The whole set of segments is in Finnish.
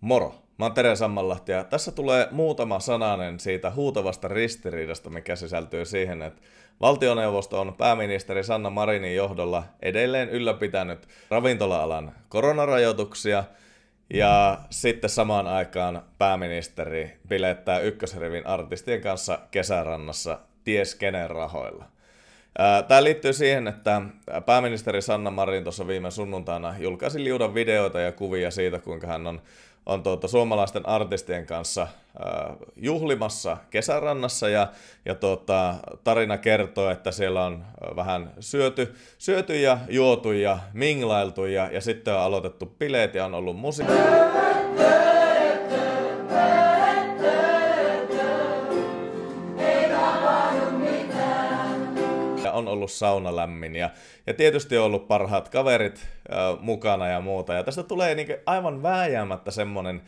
Moro! Mä oon Tere Sammanlahti ja tässä tulee muutama sananen siitä huutavasta ristiriidasta, mikä sisältyy siihen, että valtioneuvosto on pääministeri Sanna Marinin johdolla edelleen ylläpitänyt ravintola-alan koronarajoituksia ja mm. sitten samaan aikaan pääministeri bilettää ykkösrivin artistien kanssa kesärannassa ties kenen rahoilla. Tämä liittyy siihen, että pääministeri Sanna Marin tuossa viime sunnuntaina julkaisi liudan videoita ja kuvia siitä, kuinka hän on on tuota, suomalaisten artistien kanssa äh, juhlimassa kesärannassa ja, ja tuota, tarina kertoo, että siellä on äh, vähän syöty, syöty ja juotu ja minglailtu ja, ja sitten on aloitettu bileet ja on ollut musiikkia. ollut sauna lämmin ja, ja tietysti on ollut parhaat kaverit ää, mukana ja muuta. Ja tästä tulee niinku aivan vääjäämättä semmoinen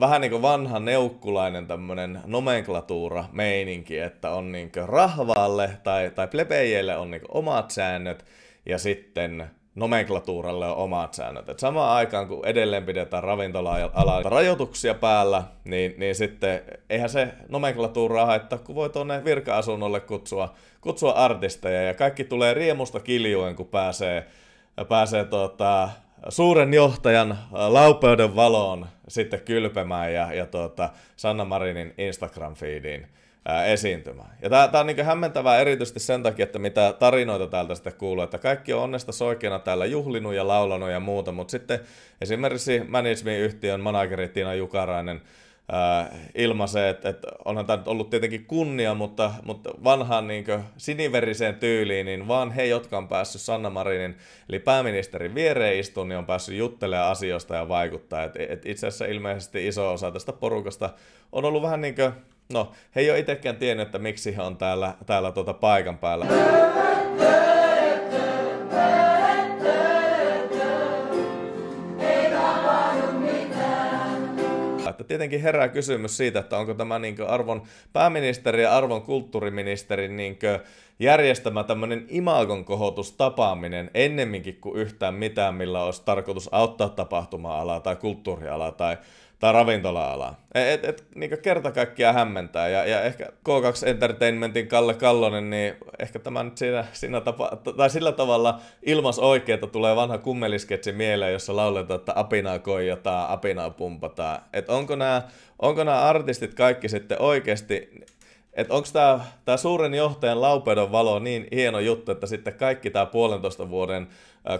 vähän niin kuin vanha neukkulainen tämmöinen nomenklatuura meininki, että on niinku rahvaalle tai, tai plebeijille on niinku omat säännöt ja sitten nomenklatuuralle on omat säännöt. Et samaan aikaan, kun edelleen pidetään ravintola-alan rajoituksia päällä, niin, niin sitten eihän se nomenklatuuraa haittaa, kun voi tuonne virka-asunnolle kutsua, kutsua artisteja, ja kaikki tulee riemusta kiljuen, kun pääsee, pääsee tota, suuren johtajan laupeuden valoon sitten kylpemään ja, ja tuota, Sanna Marinin Instagram-fiidiin esiintymään. Ja tämä on niin hämmentävää erityisesti sen takia, että mitä tarinoita täältä sitten kuuluu, että kaikki on onnesta soikeena täällä juhlinut ja laulanut ja muuta, mutta sitten esimerkiksi management-yhtiön manageri Tiina Jukarainen – ilmaisee, että, että onhan tämä nyt ollut tietenkin kunnia, mutta, mutta vanhaan niin siniveriseen tyyliin, niin vaan he, jotka on päässyt Sanna Marinin, eli pääministerin viereen istuun, niin on päässyt juttelemaan asioista ja vaikuttaa. Et, et itse asiassa ilmeisesti iso osa tästä porukasta on ollut vähän niin kuin, no, he ei ole itsekään tiennyt, että miksi he on täällä, täällä tuota paikan päällä. tietenkin herää kysymys siitä, että onko tämä niin arvon pääministeri ja arvon kulttuuriministerin niin järjestämä tämmöinen imagon kohotustapaaminen ennemminkin kuin yhtään mitään, millä olisi tarkoitus auttaa tapahtuma-alaa tai kulttuurialaa tai tai ravintola-alaa. E, et, et, niin kerta kaikkiaan hämmentää. Ja, ja ehkä K2 Entertainmentin Kalle Kallonen, niin ehkä tämä nyt siinä, siinä tapa, tai sillä tavalla ilmas oikeeta tulee vanha kummelisketsi mieleen, jossa lauletaan, että apinaa tai apinaa pumpataan. että onko nämä onko nämä artistit kaikki sitten oikeasti että onko tämä suuren johtajan laupeudon valo niin hieno juttu, että sitten kaikki tämä puolentoista vuoden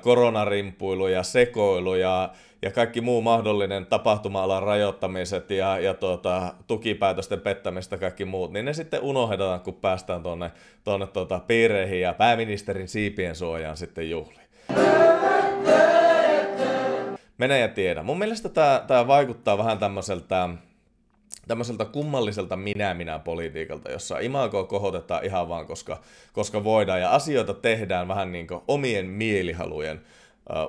koronarimpuilu ja sekoilu ja, ja kaikki muu mahdollinen tapahtuma-alan rajoittamiset ja, ja tuota, tukipäätösten pettämistä ja kaikki muut, niin ne sitten unohdetaan, kun päästään tuonne, tuonne tuota, piireihin ja pääministerin siipien suojaan sitten juhliin. Mene ja tiedä. Mun mielestä tämä vaikuttaa vähän tämmöiseltä tämmöiseltä kummalliselta minä-minä-politiikalta, jossa imagoa kohotetaan ihan vaan, koska, koska voidaan ja asioita tehdään vähän niin kuin omien mielihalujen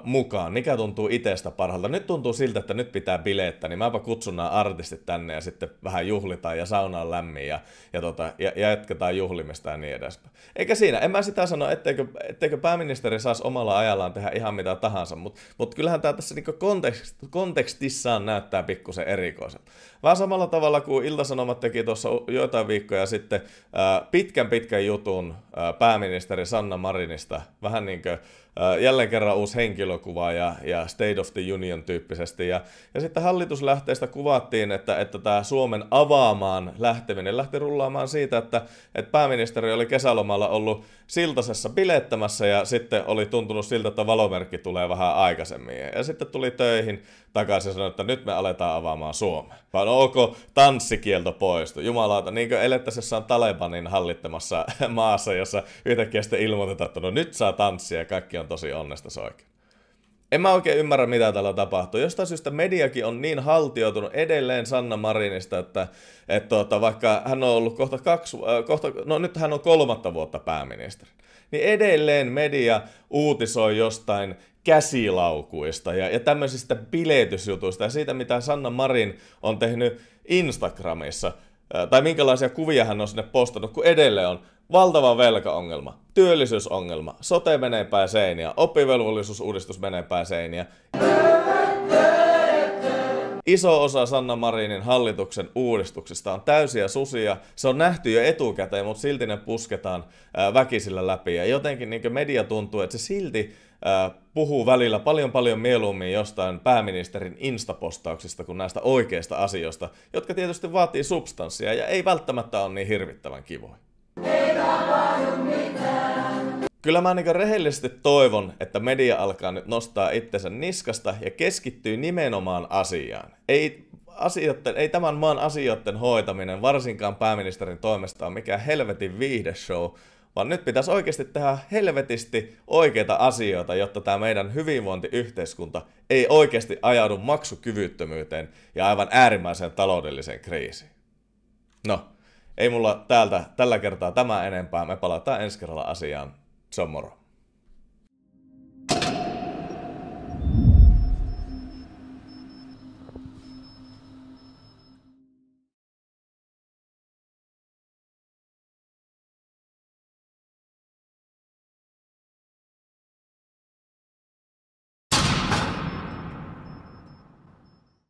mukaan. Mikä tuntuu itsestä parhaalta? Nyt tuntuu siltä, että nyt pitää bileettä, niin mäpä kutsun nämä artistit tänne ja sitten vähän juhlitaan ja sauna on lämmin ja, ja, tota, ja, ja jatketaan juhlimista ja niin edespäin. Eikä siinä, en mä sitä sano, etteikö, etteikö pääministeri saisi omalla ajallaan tehdä ihan mitä tahansa, mutta mut kyllähän tämä tässä niinku kontekst, kontekstissaan näyttää pikkusen erikoiselta. Vähän samalla tavalla kuin Iltasanomat teki tuossa joitain viikkoja sitten ää, pitkän pitkän jutun ää, pääministeri Sanna Marinista, vähän niin kuin ää, jälleen kerran uusi henkilö, henkilökuva ja, ja State of the Union tyyppisesti. Ja, ja sitten hallituslähteistä kuvattiin, että, että tämä Suomen avaamaan lähteminen lähti rullaamaan siitä, että, että pääministeri oli kesälomalla ollut siltasessa bilettämässä ja sitten oli tuntunut siltä, että valomerkki tulee vähän aikaisemmin. Ja sitten tuli töihin takaisin ja sanoi, että nyt me aletaan avaamaan Suomea. Vaan no, ok, tanssikielto poistu. Jumalauta, niin kuin elettäisiin on Talebanin hallittamassa maassa, jossa yhtäkkiä sitten ilmoitetaan, että no nyt saa tanssia ja kaikki on tosi onnesta soikin. En mä oikein ymmärrä, mitä täällä tapahtuu. Jostain syystä mediakin on niin haltioitunut edelleen Sanna Marinista, että, että tuota, vaikka hän on ollut kohta kaksi, äh, kohta, no nyt hän on kolmatta vuotta pääministeri, niin edelleen media uutisoi jostain käsilaukuista ja, ja tämmöisistä biletysjutuista ja siitä, mitä Sanna Marin on tehnyt Instagramissa – tai minkälaisia kuvia hän on sinne postannut, kun edelleen on valtava velkaongelma, työllisyysongelma, sote menee päin seiniä, oppivelvollisuusuudistus menee päin seiniä. Iso osa Sanna Marinin hallituksen uudistuksista on täysiä susia. Se on nähty jo etukäteen, mutta silti ne pusketaan väkisillä läpi. Ja jotenkin niin media tuntuu, että se silti puhuu välillä paljon paljon mieluummin jostain pääministerin instapostauksista kuin näistä oikeista asioista, jotka tietysti vaatii substanssia ja ei välttämättä ole niin hirvittävän kivoja. Ei Kyllä mä niin rehellisesti toivon, että media alkaa nyt nostaa itsensä niskasta ja keskittyy nimenomaan asiaan. Ei, asioiden, ei tämän maan asioiden hoitaminen, varsinkaan pääministerin toimesta, ole mikään helvetin viihdeshow, vaan nyt pitäisi oikeasti tehdä helvetisti oikeita asioita, jotta tämä meidän hyvinvointiyhteiskunta ei oikeasti ajaudu maksukyvyttömyyteen ja aivan äärimmäiseen taloudelliseen kriisiin. No, ei mulla täältä tällä kertaa tämä enempää, me palataan ensi kerralla asiaan. Se